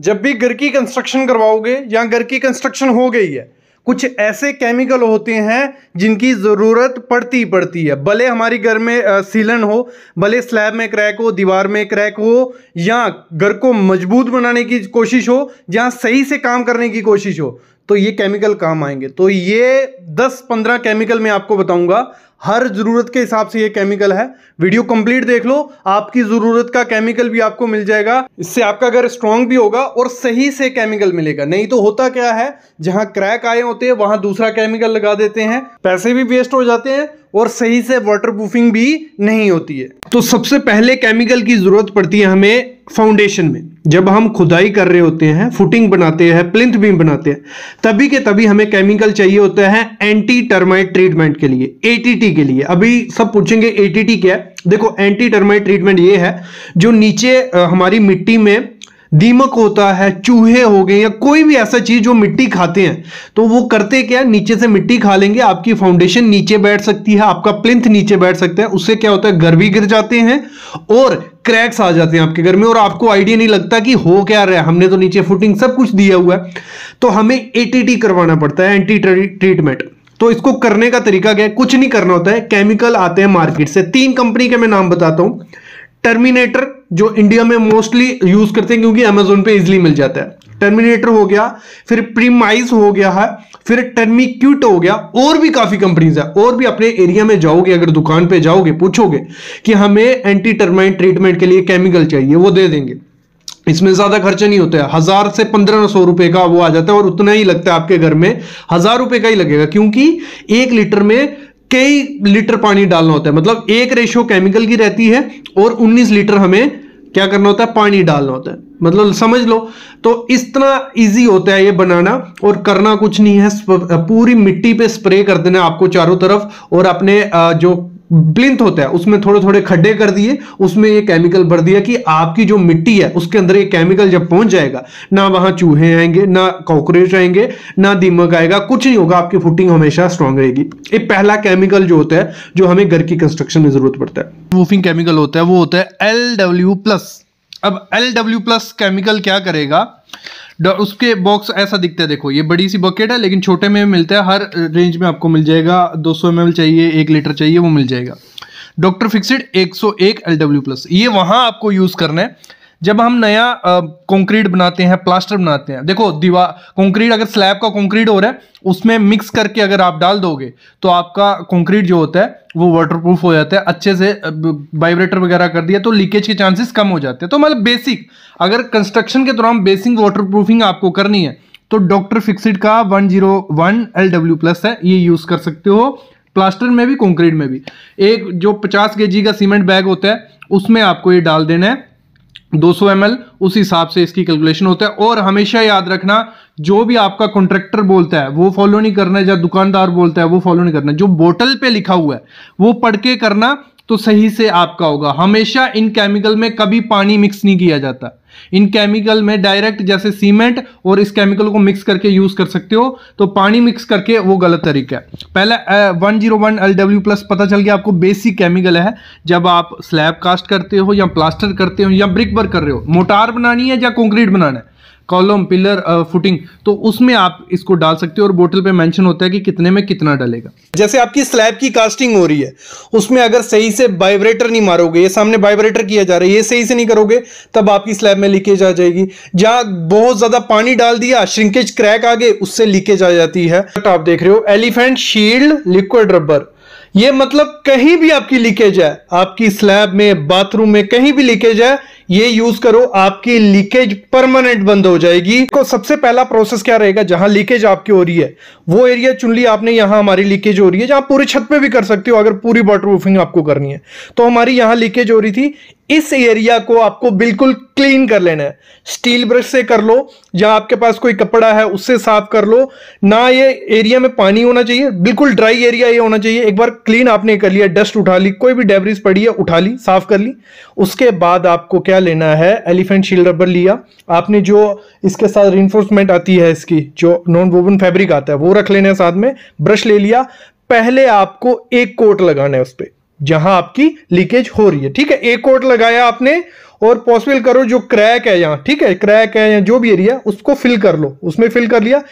जब भी घर की कंस्ट्रक्शन करवाओगे या घर की कंस्ट्रक्शन हो गई है कुछ ऐसे केमिकल होते हैं जिनकी ज़रूरत पड़ती ही पड़ती है भले हमारी घर में सीलन हो भले स्लैब में क्रैक हो दीवार में क्रैक हो या घर को मजबूत बनाने की कोशिश हो या सही से काम करने की कोशिश हो तो ये केमिकल काम आएंगे तो ये 10-15 केमिकल मैं आपको बताऊंगा हर ज़रूरत के हिसाब से ये केमिकल है वीडियो कंप्लीट देख लो आपकी ज़रूरत का केमिकल भी आपको मिल जाएगा इससे आपका घर स्ट्रांग भी होगा और सही से केमिकल मिलेगा नहीं तो होता क्या है जहां क्रैक आए होते हैं वहां दूसरा केमिकल लगा देते हैं पैसे भी वेस्ट हो जाते हैं और सही से वाटर प्रूफिंग भी नहीं होती है तो सबसे पहले केमिकल की ज़रूरत पड़ती है हमें फाउंडेशन में जब हम खुदाई कर रहे होते हैं फुटिंग बनाते हैं प्लिंथ बीम बनाते हैं तभी के तभी हमें केमिकल चाहिए होता है एंटी टर्माइट ट्रीटमेंट के लिए एटीटी के लिए अभी सब पूछेंगे एटीटी क्या है देखो एंटी टर्माइट ट्रीटमेंट ये है जो नीचे हमारी मिट्टी में दीमक होता है चूहे हो गए या कोई भी ऐसा चीज जो मिट्टी खाते हैं तो वो करते क्या नीचे से मिट्टी खा लेंगे आपकी फाउंडेशन नीचे बैठ सकती है आपका प्लिंथ नीचे बैठ सकता है उससे क्या होता है गर्भी गिर जाते हैं और क्रैक्स आ जाते हैं आपके घर में और आपको आइडिया नहीं लगता कि हो क्या रहा है हमने तो नीचे फुटिंग सब कुछ दिया हुआ है तो हमें एटीटी करवाना पड़ता है एंटी ट्रीटमेंट तो इसको करने का तरीका क्या है कुछ नहीं करना होता है केमिकल आते हैं मार्केट से तीन कंपनी के मैं नाम बताता हूं टर्मिनेटर जो इंडिया में मोस्टली यूज करते हैं क्योंकि अमेजोन पे इजिली मिल जाता है टर्मिनेटर हो गया फिर प्रीमाइज हो गया है फिर टर्मिक्यूट हो गया और भी काफी कंपनीज है और भी अपने एरिया में जाओगे अगर दुकान पे जाओगे पूछोगे कि हमें एंटी टर्माइट ट्रीटमेंट के लिए केमिकल चाहिए वो दे देंगे इसमें ज्यादा खर्चा नहीं होता है हजार से पंद्रह सौ रुपए का वो आ जाता है और उतना ही लगता है आपके घर में हजार रुपए का ही लगेगा क्योंकि एक लीटर में कई लीटर पानी डालना होता है मतलब एक रेशियो केमिकल की रहती है और 19 लीटर हमें क्या करना होता है पानी डालना होता है मतलब समझ लो तो इतना इजी होता है ये बनाना और करना कुछ नहीं है पूरी मिट्टी पे स्प्रे कर देना आपको चारों तरफ और अपने जो प्लिंथ होता है उसमें थोड़े थोड़े खड्डे कर दिए उसमें ये केमिकल भर दिया कि आपकी जो मिट्टी है उसके अंदर ये केमिकल जब पहुंच जाएगा ना वहां चूहे आएंगे ना कॉकरोच आएंगे ना दीमक आएगा कुछ नहीं होगा आपकी फुटिंग हमेशा स्ट्रांग रहेगी ये पहला केमिकल जो होता है जो हमें घर की कंस्ट्रक्शन में जरूरत पड़ता है वूफिंग केमिकल होता है वो होता है एल डब्ल्यू प्लस अब एल डब्ल्यू प्लस केमिकल क्या करेगा उसके बॉक्स ऐसा दिखता है देखो ये बड़ी सी बकेट है लेकिन छोटे में मिलता है हर रेंज में आपको मिल जाएगा 200 सौ चाहिए एक लीटर चाहिए वो मिल जाएगा डॉक्टर फिक्सड 101 डब्ल्यू प्लस ये वहां आपको यूज़ करना है जब हम नया कंक्रीट बनाते हैं प्लास्टर बनाते हैं देखो दीवार कंक्रीट अगर स्लैब का कंक्रीट हो रहा है उसमें मिक्स करके अगर आप डाल दोगे तो आपका कंक्रीट जो होता है वो वाटरप्रूफ हो जाता है अच्छे से वाइब्रेटर वगैरह कर दिया तो लीकेज के चांसेस कम हो जाते हैं तो मतलब बेसिक अगर कंस्ट्रक्शन के दौरान बेसिक वाटर आपको करनी है तो डॉक्टर फिक्सिड का one zero one L W plus है ये यूज़ कर सकते हो प्लास्टर में भी कंक्रीट में भी एक जो पचास के जी का सीमेंट बैग होता है उसमें आपको ये डाल देना है 200 सौ उस हिसाब से इसकी कैलकुलेशन होता है और हमेशा याद रखना जो भी आपका कॉन्ट्रेक्टर बोलता है वो फॉलो नहीं करना है या दुकानदार बोलता है वो फॉलो नहीं करना जो बोतल पे लिखा हुआ है वो पढ़ के करना तो सही से आपका होगा हमेशा इन केमिकल में कभी पानी मिक्स नहीं किया जाता इन केमिकल में डायरेक्ट जैसे सीमेंट और इस केमिकल को मिक्स करके यूज कर सकते हो तो पानी मिक्स करके वो गलत तरीका है पहला one zero one L W plus पता चल गया आपको बेसिक केमिकल है जब आप स्लैब कास्ट करते हो या प्लास्टर करते हो या ब्रिक वर्क कर रहे हो मोटार बनानी है या कॉन्क्रीट बनाना है कॉलम पिलर फुटिंग तो उसमें आप इसको डाल सकते हो और बोटल पे मेंशन होता है कि कितने में कितना डलेगा जैसे आपकी स्लैब की कास्टिंग हो रही है उसमें अगर सही से वाइब्रेटर नहीं मारोगे ये सामने वाइब्रेटर किया जा रहा है ये सही से नहीं करोगे तब आपकी स्लैब में लीकेज आ जाएगी जहाँ बहुत ज़्यादा पानी डाल दिया श्रिंकेज क्रैक आ गए उससे लीकेज आ जाती है तो आप देख रहे हो एलिफेंट शील्ड लिक्विड रबर ये मतलब कहीं भी आपकी लीकेज है आपकी स्लैब में बाथरूम में कहीं भी लीकेज है ये यूज करो आपकी लीकेज परमानेंट बंद हो जाएगी तो सबसे पहला प्रोसेस क्या रहेगा जहां लीकेज आपकी हो रही है वो एरिया चुन लिया आपने यहां हमारी लीकेज हो रही है जहां पूरी छत पे भी कर सकते हो अगर पूरी वाटर प्रूफिंग आपको करनी है तो हमारी यहां लीकेज हो रही थी इस एरिया को आपको बिल्कुल क्लीन कर लेना है स्टील ब्रश से कर लो या आपके पास कोई कपड़ा है उससे साफ कर लो ना ये एरिया में पानी होना चाहिए बिल्कुल ड्राई एरिया ये होना चाहिए एक बार क्लीन आपने कर लिया डस्ट उठा ली कोई भी डेबरीज पड़ी है उठा ली साफ कर ली उसके बाद आपको क्या क्या लेना है एलिफेंट शील रबर लिया आपने जो इसके साथ रिन्फोर्समेंट आती है इसकी जो नॉन वोवन फैब्रिक आता है वो रख लेना साथ में ब्रश ले लिया पहले आपको एक कोट लगाना है उस पर जहां आपकी लीकेज हो रही है ठीक है एक कोट लगाया आपने और पॉसिबल करो जो क्रैक है यहां ठीक है क्रैक है या जो भी एरिया उसको फिल कर लो उसमें फिल कर लिया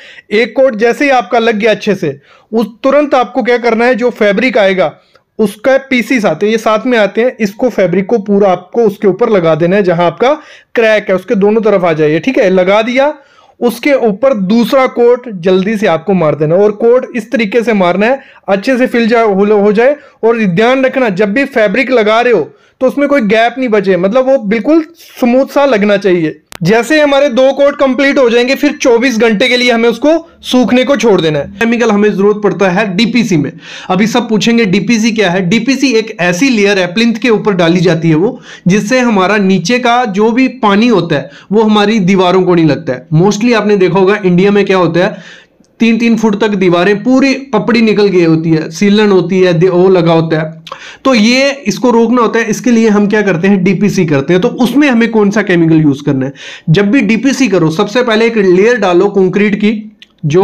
एक कोट जैसे ही आपका लग गया अच्छे से उस तुरंत आपको क्या करना है जो फैब्रिक आएगा उसका पीसीस आते हैं ये साथ में आते हैं इसको फैब्रिक को पूरा आपको उसके ऊपर लगा देना है जहां आपका क्रैक है उसके दोनों तरफ आ जाइए ठीक है लगा दिया उसके ऊपर दूसरा कोट जल्दी से आपको मार देना और कोट इस तरीके से मारना है अच्छे से फिल जाए हो जाए और ध्यान रखना जब भी फैब्रिक लगा रहे हो तो उसमें कोई गैप नहीं बचे मतलब वो बिल्कुल स्मूथ सा लगना चाहिए जैसे हमारे दो कोट कंप्लीट हो जाएंगे फिर 24 घंटे के लिए हमें उसको सूखने को छोड़ देना है केमिकल हमें जरूरत पड़ता है डीपीसी में अभी सब पूछेंगे डीपीसी क्या है डीपीसी एक ऐसी लेयर है प्लिंथ के ऊपर डाली जाती है वो जिससे हमारा नीचे का जो भी पानी होता है वो हमारी दीवारों को नहीं लगता है मोस्टली आपने देखा होगा इंडिया में क्या होता है तीन तीन फुट तक दीवारें पूरी पपड़ी निकल गई होती है सीलन होती है वो लगा होता है तो ये इसको रोकना होता है इसके लिए हम क्या करते हैं डीपीसी करते हैं तो उसमें हमें कौन सा केमिकल यूज करना है जब भी डीपीसी करो सबसे पहले एक लेयर डालो कंक्रीट की जो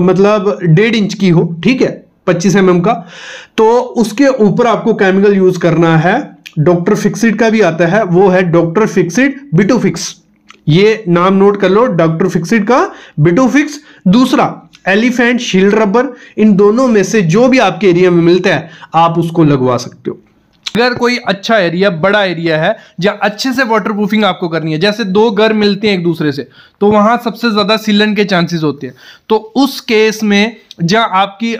मतलब डेढ़ इंच की हो ठीक है पच्चीस एम का तो उसके ऊपर आपको केमिकल यूज करना है डॉक्टर फिक्सिड का भी आता है वो है डॉक्टर फिक्सिड बिटोफिक्स ये नाम नोट कर लो डॉक्टर फिक्सिड का बिटोफिक्स दूसरा एलिफेंट शील्ड रबर इन दोनों में से जो भी आपके एरिया में मिलता है आप उसको लगवा सकते हो अगर कोई अच्छा एरिया बड़ा एरिया है जहाँ अच्छे से वाटर प्रूफिंग आपको करनी है जैसे दो घर मिलते हैं एक दूसरे से तो वहाँ सबसे ज़्यादा सीलन के चांसेस होते हैं तो उस केस में जहाँ आपकी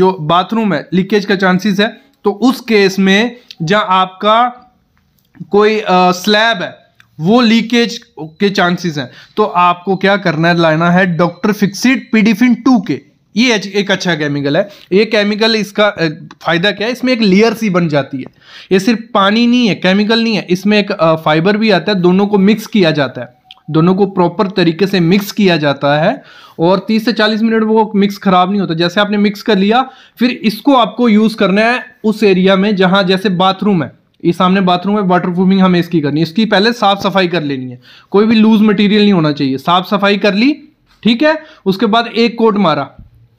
जो बाथरूम है लीकेज का चांसेस है तो उस केस में जहाँ आपका कोई स्लैब है वो लीकेज के चांसेस हैं तो आपको क्या करना है लाना है डॉक्टर फिक्सिड पीडिफिन टू के ये एक अच्छा केमिकल है ये केमिकल इसका फायदा क्या है इसमें एक लेयर सी बन जाती है ये सिर्फ पानी नहीं है केमिकल नहीं है इसमें एक फाइबर भी आता है दोनों को मिक्स किया जाता है दोनों को प्रॉपर तरीके से मिक्स किया जाता है और 30 से 40 मिनट वो मिक्स खराब नहीं होता जैसे आपने मिक्स कर लिया फिर इसको आपको यूज़ करना है उस एरिया में जहाँ जैसे बाथरूम है ये सामने बाथरूम है वाटर प्रूफिंग हमें इसकी करनी है इसकी पहले साफ सफाई कर लेनी है कोई भी लूज मटेरियल नहीं होना चाहिए साफ सफाई कर ली ठीक है उसके बाद एक कोट मारा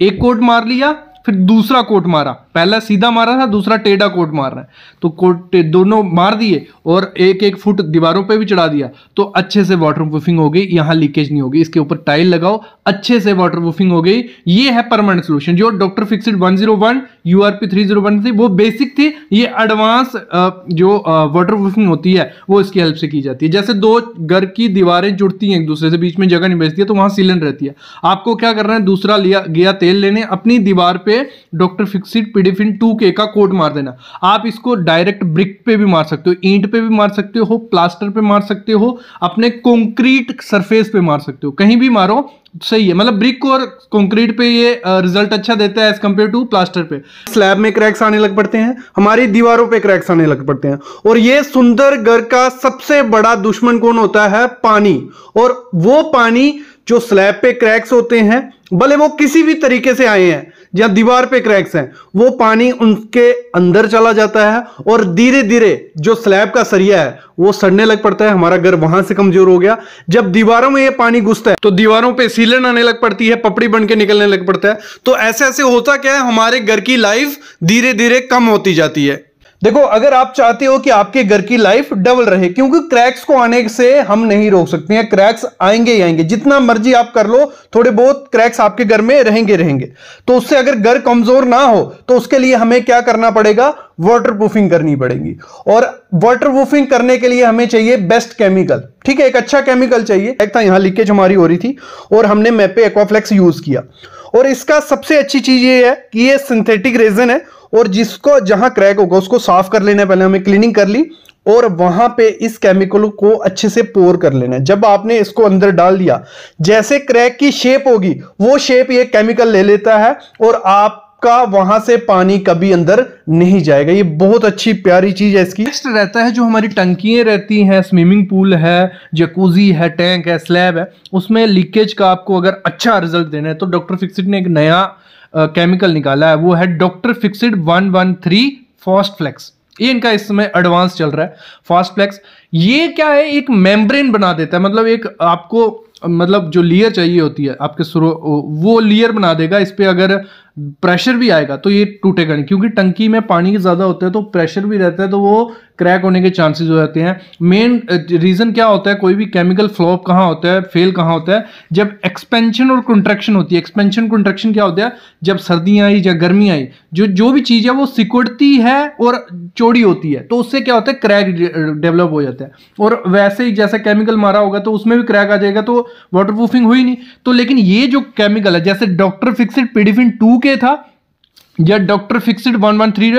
एक कोट मार लिया फिर दूसरा कोट मारा पहला सीधा मारा था दूसरा टेढ़ा कोट मार रहा है तो कोट दोनों मार दिए और एक एक फुट दीवारों पे भी चढ़ा दिया तो अच्छे से वाटर प्रूफिंग हो गई यहाँ लीकेज नहीं होगी इसके ऊपर टाइल लगाओ अच्छे से वाटर प्रूफिंग हो गई ये है परमानेंट सोल्यूशन जो doctor Fixit one zero one U R P three zero one थी वो बेसिक थी ये एडवांस जो वाटर प्रूफिंग होती है वो इसकी हेल्प से की जाती है जैसे दो घर की दीवारें जुड़ती हैं एक दूसरे से बीच में जगह नहीं बचती है तो वहाँ सीलन रहती है आपको क्या करना है दूसरा लिया गया तेल लेने अपनी दीवार पे डॉक्टर फिक्सिड पीडीफिन टू के का कोट मार देना आप इसको डायरेक्ट ब्रिक पे भी मार सकते हो ईंट पे भी मार सकते हो प्लास्टर पे मार सकते हो अपने कंक्रीट सरफेस पे मार सकते हो कहीं भी मारो सही है मतलब ब्रिक और कंक्रीट पे ये रिजल्ट अच्छा देता है एज कम्पेयर टू प्लास्टर पे स्लैब में क्रैक्स आने लग पड़ते हैं हमारी दीवारों पे क्रैक्स आने लग पड़ते हैं और ये सुंदर घर का सबसे बड़ा दुश्मन कौन होता है पानी और वो पानी जो स्लैब पे क्रैक्स होते हैं भले वो किसी भी तरीके से आए हैं या दीवार पे क्रैक्स हैं वो पानी उनके अंदर चला जाता है और धीरे धीरे जो स्लैब का सरिया है वो सड़ने लग पड़ता है हमारा घर वहां से कमजोर हो गया जब दीवारों में ये पानी घुसता है तो दीवारों पे सीलन आने लग पड़ती है पपड़ी बन के निकलने लग पड़ता है तो ऐसे ऐसे होता क्या है हमारे घर की लाइफ धीरे धीरे कम होती जाती है देखो अगर आप चाहते हो कि आपके घर की लाइफ डबल रहे क्योंकि क्रैक्स को आने से हम नहीं रोक सकते हैं क्रैक्स आएंगे ही आएंगे जितना मर्जी आप कर लो थोड़े बहुत क्रैक्स आपके घर में रहेंगे रहेंगे तो उससे अगर घर कमजोर ना हो तो उसके लिए हमें क्या करना पड़ेगा वाटर प्रूफिंग करनी पड़ेगी और वाटर प्रूफिंग करने के लिए हमें चाहिए बेस्ट केमिकल ठीक है एक अच्छा केमिकल चाहिए एक था यहां लीकेज हमारी हो रही थी और हमने मैपे एक्वाफ्लेक्स यूज किया और इसका सबसे अच्छी चीज ये है कि ये सिंथेटिक रेजन है और जिसको जहां क्रैक होगा उसको साफ कर लेना पहले हमें क्लीनिंग कर ली और वहां पे इस केमिकल को अच्छे से पोर कर लेना है जब आपने इसको अंदर डाल दिया जैसे क्रैक की शेप होगी वो शेप ये केमिकल ले लेता है और आप का वहां से पानी कभी अंदर नहीं जाएगा ये बहुत अच्छी प्यारी चीज है इसकी नेक्स्ट रहता है जो हमारी टंकियां रहती हैं स्विमिंग पूल है जकूजी है टैंक है स्लैब है उसमें लीकेज का आपको अगर अच्छा रिजल्ट देना है तो डॉक्टर फिक्सिट ने एक नया केमिकल निकाला है वो है doctor Fixit one one three fast flex ये इनका इस समय एडवांस चल रहा है फास्ट फ्लैक्स ये क्या है एक मेम्ब्रेन बना देता है मतलब एक आपको मतलब जो लेयर चाहिए होती है आपके शुरू वो लेयर बना देगा इस पर अगर प्रेशर भी आएगा तो ये टूटेगा नहीं क्योंकि टंकी में पानी ज़्यादा होता है तो प्रेशर भी रहता है तो वो क्रैक होने के चांसेस हो जाते हैं मेन रीज़न क्या होता है कोई भी केमिकल फ्लॉप कहाँ होता है फेल कहाँ होता है जब एक्सपेंशन और कंट्रैक्शन होती है एक्सपेंशन कंट्रैक्शन क्या होता है जब सर्दी आई या गर्मी आई जो जो भी चीज़ है वो सिकुड़ती है और चौड़ी होती है तो उससे क्या होता है क्रैक डेवलप हो जाता है और वैसे ही जैसे केमिकल मारा होगा तो उसमें भी क्रैक आ जाएगा तो वाटर प्रूफिंग हुई नहीं तो लेकिन ये जो केमिकल है जैसे डॉक्टर फिक्सड पीडीफिन टू के था या doctor Fixit one one three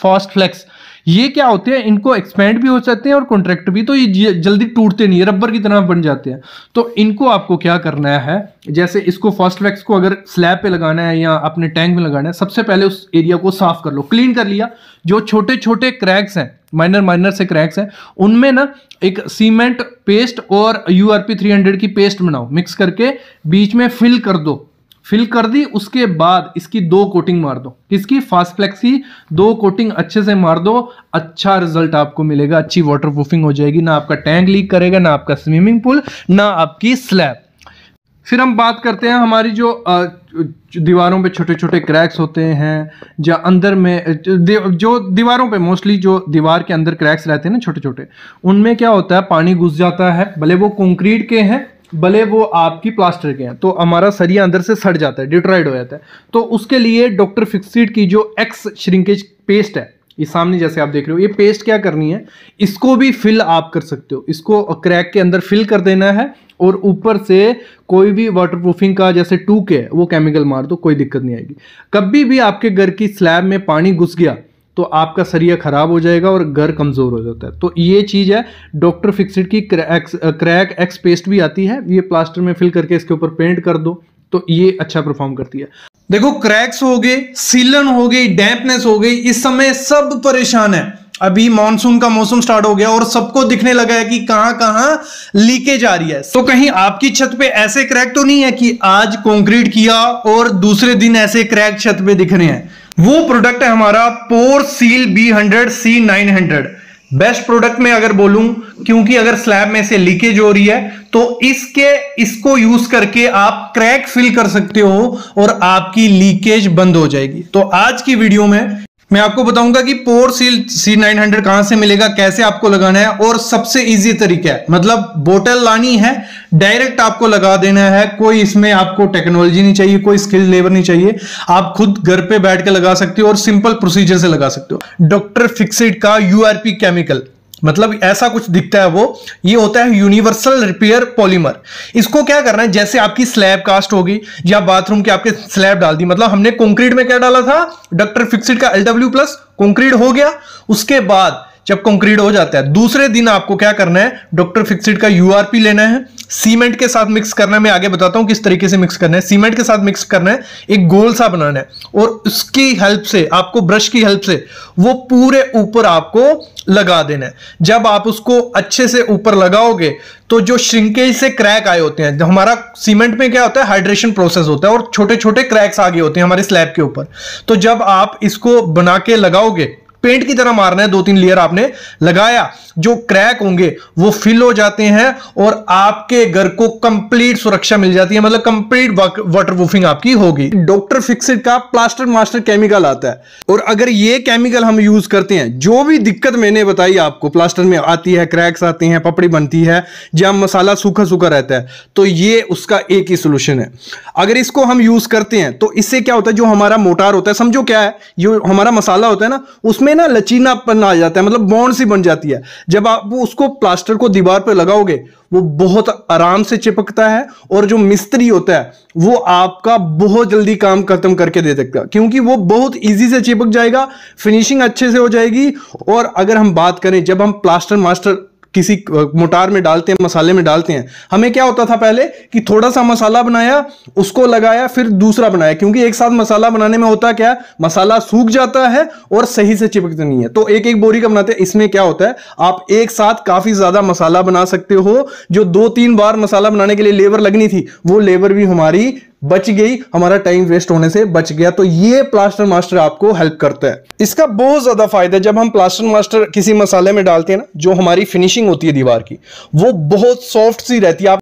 fast flex ये क्या होते हैं इनको एक्सपेंड भी हो सकते हैं और कॉन्ट्रैक्ट भी तो ये जल्दी टूटते नहीं है रबर की तरह बन जाते हैं तो इनको आपको क्या करना है जैसे इसको फर्स्ट वैक्स को अगर स्लैब पे लगाना है या अपने टैंक में लगाना है सबसे पहले उस एरिया को साफ कर लो क्लीन कर लिया जो छोटे छोटे क्रैक्स हैं माइनर माइनर से क्रैक्स हैं उनमें ना एक सीमेंट पेस्ट और यू आर की पेस्ट बनाओ मिक्स करके बीच में फिल कर दो फिल कर दी उसके बाद इसकी दो कोटिंग मार दो किसकी फास्ट फ्लैक्स की दो कोटिंग अच्छे से मार दो अच्छा रिजल्ट आपको मिलेगा अच्छी वाटर प्रूफिंग हो जाएगी ना आपका टैंक लीक करेगा ना आपका स्विमिंग पूल ना आपकी स्लैब फिर हम बात करते हैं हमारी जो दीवारों पे छोटे छोटे क्रैक्स होते हैं या अंदर में जो दीवारों पे मोस्टली जो दीवार के अंदर क्रैक्स रहते हैं ना छोटे छोटे उनमें क्या होता है पानी घुस जाता है भले वो कंक्रीट के हैं भले वो आपकी प्लास्टर के हैं तो हमारा सरिया अंदर से सड़ जाता है डिट्राइड हो जाता है तो उसके लिए डॉक्टर फिक्सिड की जो एक्स श्रिंकेज पेस्ट है ये सामने जैसे आप देख रहे हो ये पेस्ट क्या करनी है इसको भी फिल आप कर सकते हो इसको क्रैक के अंदर फिल कर देना है और ऊपर से कोई भी वाटर प्रूफिंग का जैसे टू के वो केमिकल मार दो कोई दिक्कत नहीं आएगी कभी भी आपके घर की स्लैब में पानी घुस गया तो आपका सरिया ख़राब हो जाएगा और घर कमज़ोर हो जाता है तो ये चीज़ है डॉक्टर फिक्सिड की क्रैक क्रैक एक्स पेस्ट भी आती है ये प्लास्टर में फिल करके इसके ऊपर पेंट कर दो तो ये अच्छा परफॉर्म करती है देखो क्रैक्स हो गए सीलन हो गई डैम्पनेस हो गई इस समय सब परेशान है अभी मानसून का मौसम स्टार्ट हो गया और सबको दिखने लगा है कि कहां कहां लीकेज आ रही है तो कहीं आपकी छत पे ऐसे क्रैक तो नहीं है कि आज कंक्रीट किया और दूसरे दिन ऐसे क्रैक छत पे दिख रहे हैं वो प्रोडक्ट है हमारा pore seal B hundred C nine hundred best product में अगर बोलूं क्योंकि अगर स्लैब में से लीकेज हो रही है तो इसके इसको यूज करके आप क्रैक फिल कर सकते हो और आपकी लीकेज बंद हो जाएगी तो आज की वीडियो में मैं आपको बताऊंगा कि pore seal C nine hundred कहां से मिलेगा कैसे आपको लगाना है और सबसे इजी तरीका है मतलब बोतल लानी है डायरेक्ट आपको लगा देना है कोई इसमें आपको टेक्नोलॉजी नहीं चाहिए कोई स्किल लेबर नहीं चाहिए आप खुद घर पे बैठ के लगा सकते हो और सिंपल प्रोसीजर से लगा सकते हो डॉक्टर फिक्सिड का यूआरपी केमिकल मतलब ऐसा कुछ दिखता है वो ये होता है यूनिवर्सल रिपेयर पॉलीमर इसको क्या करना है जैसे आपकी स्लैब कास्ट होगी या बाथरूम की आपके स्लैब डाल दी मतलब हमने कंक्रीट में क्या डाला था डॉक्टर फिक्सिड का एलडब्ल्यू प्लस कंक्रीट हो गया उसके बाद जब कंक्रीट हो जाता है दूसरे दिन आपको क्या करना है डॉक्टर फिक्सिड का यूआरपी लेना है सीमेंट के साथ मिक्स करना है मैं आगे बताता हूं किस तरीके से मिक्स करना है सीमेंट के साथ मिक्स करना है एक गोल सा बनाना है और उसकी हेल्प से आपको ब्रश की हेल्प से वो पूरे ऊपर आपको लगा देना है जब आप उसको अच्छे से ऊपर लगाओगे तो जो श्रिंकेज से क्रैक आए होते हैं हमारा सीमेंट में क्या होता है हाइड्रेशन प्रोसेस होता है और छोटे छोटे क्रैक्स आगे होते हैं हमारे स्लैब के ऊपर तो जब आप इसको बना के लगाओगे पेंट की तरह मारना है दो तीन लेयर आपने लगाया जो क्रैक होंगे वो फिल हो जाते हैं और आपके घर को कंप्लीट सुरक्षा मिल जाती है मतलब कंप्लीट वाटर प्रूफिंग आपकी होगी डॉक्टर फिक्सिट का प्लास्टर मास्टर केमिकल आता है और अगर ये केमिकल हम यूज करते हैं जो भी दिक्कत मैंने बताई आपको प्लास्टर में आती है क्रैक्स आते हैं पपड़ी बनती है या मसाला सूखा सूखा रहता है तो ये उसका एक ही सोल्यूशन है अगर इसको हम यूज करते हैं तो इससे क्या होता है जो हमारा मोटार होता है समझो क्या है जो हमारा मसाला होता है ना उसमें ना लचीनापन आ जाता है मतलब बॉन्ड सी बन जाती है जब आप उसको प्लास्टर को दीवार पर लगाओगे वो बहुत आराम से चिपकता है और जो मिस्त्री होता है वो आपका बहुत जल्दी काम खत्म करके दे सकता है क्योंकि वो बहुत इजी से चिपक जाएगा फिनिशिंग अच्छे से हो जाएगी और अगर हम बात करें जब हम प्लास्टर मास्टर किसी मोटार में डालते हैं मसाले में डालते हैं हमें क्या होता था पहले कि थोड़ा सा मसाला बनाया उसको लगाया फिर दूसरा बनाया क्योंकि एक साथ मसाला बनाने में होता क्या मसाला सूख जाता है और सही से चिपकते नहीं है तो एक एक बोरी का बनाते हैं इसमें क्या होता है आप एक साथ काफी ज्यादा मसाला बना सकते हो जो दो तीन बार मसाला बनाने के लिए लेबर लगनी थी वो लेबर भी हमारी बच गई हमारा टाइम वेस्ट होने से बच गया तो ये प्लास्टर मास्टर आपको हेल्प करता है इसका बहुत ज़्यादा फायदा है जब हम प्लास्टर मास्टर किसी मसाले में डालते हैं ना जो हमारी फिनिशिंग होती है दीवार की वो बहुत सॉफ्ट सी रहती है आप